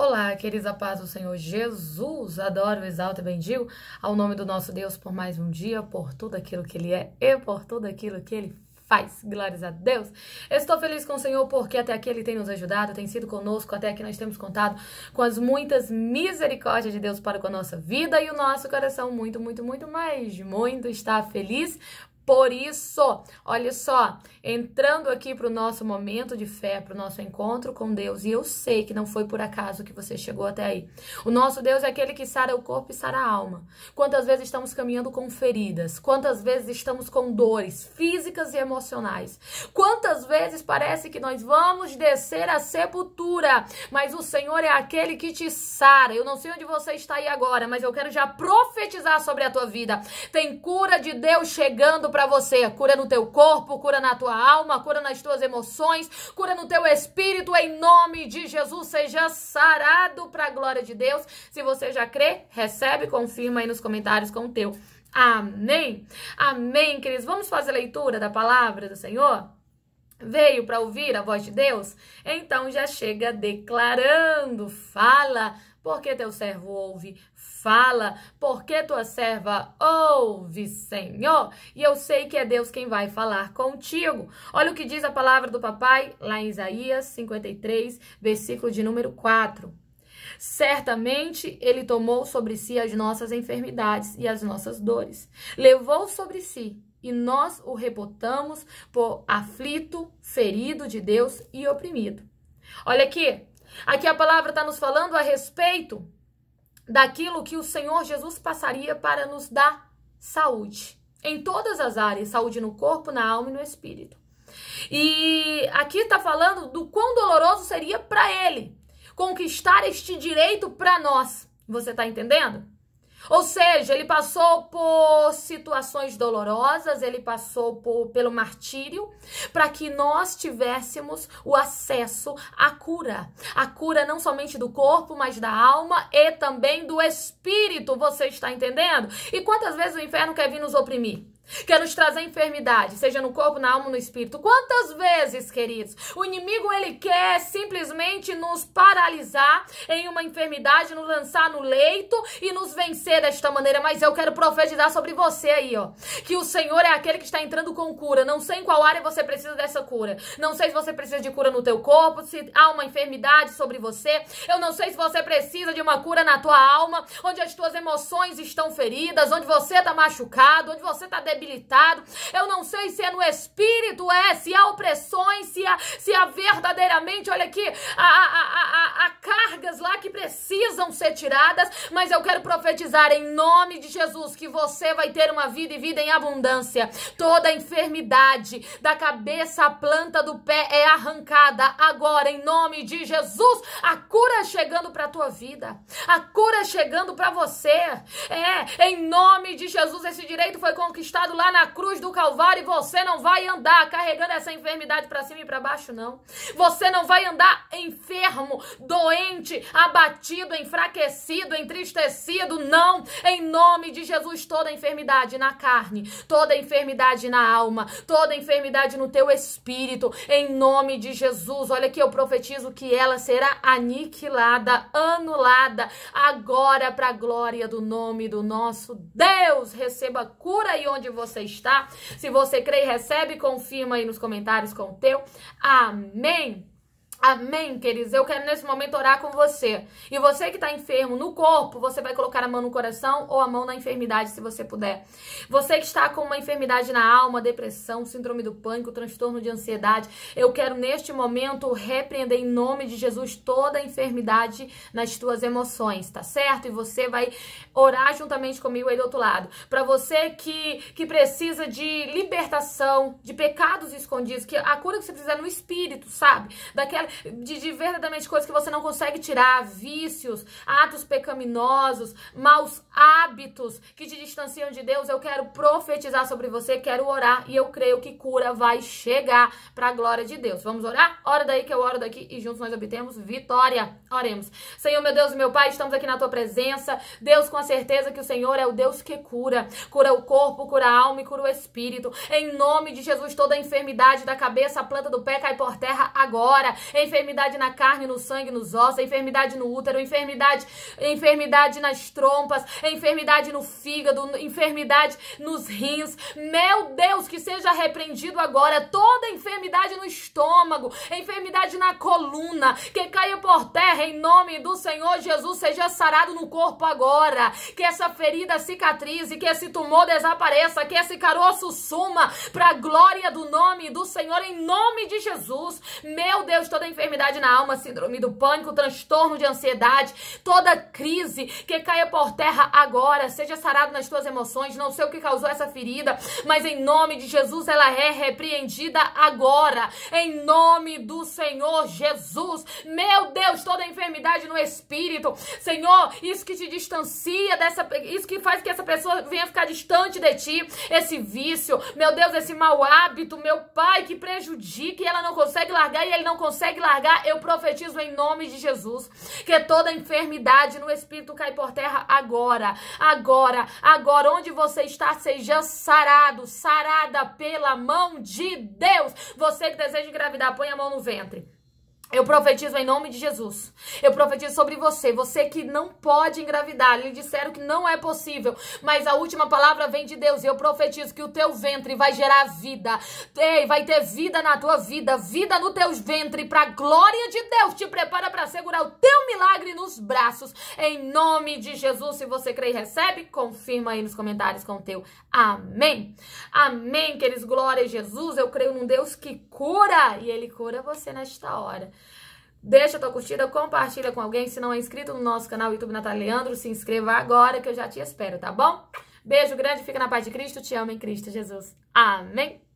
Olá, queridos, a paz do Senhor Jesus. Adoro, exalto e bendigo ao nome do nosso Deus por mais um dia, por tudo aquilo que Ele é e por tudo aquilo que Ele faz. Glórias a Deus. Estou feliz com o Senhor porque até aqui Ele tem nos ajudado, tem sido conosco, até aqui nós temos contado com as muitas misericórdias de Deus para com a nossa vida e o nosso coração muito, muito, muito mais, muito está feliz por isso, olha só, entrando aqui para o nosso momento de fé, para o nosso encontro com Deus, e eu sei que não foi por acaso que você chegou até aí. O nosso Deus é aquele que sara o corpo e sara a alma. Quantas vezes estamos caminhando com feridas? Quantas vezes estamos com dores físicas e emocionais? Quantas vezes parece que nós vamos descer à sepultura, mas o Senhor é aquele que te sara. Eu não sei onde você está aí agora, mas eu quero já profetizar sobre a tua vida. Tem cura de Deus chegando para para você. Cura no teu corpo, cura na tua alma, cura nas tuas emoções, cura no teu espírito, em nome de Jesus. Seja sarado para a glória de Deus. Se você já crê, recebe, confirma aí nos comentários com o teu. Amém. Amém, queridos. Vamos fazer a leitura da palavra do Senhor? Veio para ouvir a voz de Deus? Então já chega declarando, fala, porque teu servo ouve, fala, porque tua serva ouve, Senhor. E eu sei que é Deus quem vai falar contigo. Olha o que diz a palavra do papai lá em Isaías 53, versículo de número 4. Certamente ele tomou sobre si as nossas enfermidades e as nossas dores. Levou sobre si e nós o reputamos por aflito, ferido de Deus e oprimido. Olha aqui, Aqui a palavra está nos falando a respeito daquilo que o Senhor Jesus passaria para nos dar saúde. Em todas as áreas, saúde no corpo, na alma e no espírito. E aqui está falando do quão doloroso seria para ele conquistar este direito para nós. Você está entendendo? Ou seja, ele passou por situações dolorosas, ele passou por, pelo martírio, para que nós tivéssemos o acesso à cura. A cura não somente do corpo, mas da alma e também do espírito. Você está entendendo? E quantas vezes o inferno quer vir nos oprimir? Quer nos trazer enfermidade, seja no corpo, na alma, no espírito. Quantas vezes, queridos, o inimigo ele quer simplesmente nos paralisar em uma enfermidade, nos lançar no leito e nos vencer desta maneira. Mas eu quero profetizar sobre você aí, ó, que o Senhor é aquele que está entrando com cura. Não sei em qual área você precisa dessa cura. Não sei se você precisa de cura no teu corpo, se há uma enfermidade sobre você. Eu não sei se você precisa de uma cura na tua alma, onde as tuas emoções estão feridas, onde você está machucado, onde você está debilitado. Eu não sei se é no espírito, é, se há opressões, se há, se há verdadeiramente, olha aqui, há, há, há cargas lá que precisam ser tiradas, mas eu quero profetizar em nome de Jesus que você vai ter uma vida e vida em abundância. Toda enfermidade da cabeça à planta do pé é arrancada agora em nome de Jesus. A cura chegando para tua vida. A cura chegando para você. É, em nome de Jesus esse direito foi conquistado lá na cruz do Calvário e você não vai andar carregando essa enfermidade para cima e para baixo, não. Você não vai andar enfermo, doente, abatido, enfraquecido, entristecido, não. Em nome de Jesus, toda enfermidade na carne, toda enfermidade na alma, toda enfermidade no teu espírito, em nome de Jesus. Olha que eu profetizo que ela será aniquilada, anulada, agora para a glória do nome do nosso Deus. Receba cura e onde você você está. Se você crê e recebe, confirma aí nos comentários com o teu. Amém. Amém, queridos? Eu quero nesse momento orar com você. E você que está enfermo no corpo, você vai colocar a mão no coração ou a mão na enfermidade, se você puder. Você que está com uma enfermidade na alma, depressão, síndrome do pânico, transtorno de ansiedade, eu quero neste momento repreender em nome de Jesus toda a enfermidade nas tuas emoções, tá certo? E você vai orar juntamente comigo aí do outro lado. Para você que, que precisa de libertação, de pecados escondidos, que a cura que você precisa é no espírito, sabe? Daquela de, de verdadeiramente coisas que você não consegue tirar, vícios, atos pecaminosos, maus hábitos que te distanciam de Deus, eu quero profetizar sobre você, quero orar e eu creio que cura vai chegar para a glória de Deus. Vamos orar? Ora daí que eu oro daqui e juntos nós obtemos vitória. Oremos. Senhor, meu Deus e meu Pai, estamos aqui na tua presença. Deus, com a certeza que o Senhor é o Deus que cura. Cura o corpo, cura a alma e cura o espírito. Em nome de Jesus, toda a enfermidade da cabeça, a planta do pé cai por terra agora enfermidade na carne, no sangue, nos ossos, enfermidade no útero, enfermidade, enfermidade nas trompas, enfermidade no fígado, enfermidade nos rins. Meu Deus, que seja repreendido agora toda enfermidade no estômago, enfermidade na coluna, que caia por terra em nome do Senhor Jesus, seja sarado no corpo agora. Que essa ferida cicatrize, que esse tumor desapareça, que esse caroço suma para a glória do nome do Senhor em nome de Jesus. Meu Deus, toda enfermidade na alma, síndrome do pânico, transtorno de ansiedade, toda crise que caia por terra agora, seja sarado nas tuas emoções, não sei o que causou essa ferida, mas em nome de Jesus ela é repreendida agora, em nome do Senhor Jesus. Meu Deus, toda enfermidade no espírito, Senhor, isso que te distancia dessa, isso que faz que essa pessoa venha ficar distante de ti, esse vício, meu Deus, esse mau hábito, meu Pai, que prejudica e ela não consegue largar e ele não consegue largar, eu profetizo em nome de Jesus que toda enfermidade no espírito cai por terra agora, agora, agora. Onde você está, seja sarado, sarada pela mão de Deus. Você que deseja engravidar, põe a mão no ventre. Eu profetizo em nome de Jesus. Eu profetizo sobre você. Você que não pode engravidar. Lhe disseram que não é possível. Mas a última palavra vem de Deus. Eu profetizo que o teu ventre vai gerar vida. Ei, vai ter vida na tua vida. Vida no teu ventre. Para a glória de Deus. Te prepara para segurar o teu milagre nos braços. Em nome de Jesus. Se você crê e recebe, confirma aí nos comentários com o teu amém. Amém, queridos. Glória a Jesus. Eu creio num Deus que cura. E Ele cura você nesta hora. Deixa a tua curtida, compartilha com alguém. Se não é inscrito no nosso canal YouTube Natália Leandro, se inscreva agora que eu já te espero, tá bom? Beijo grande, fica na paz de Cristo. Te amo em Cristo Jesus. Amém.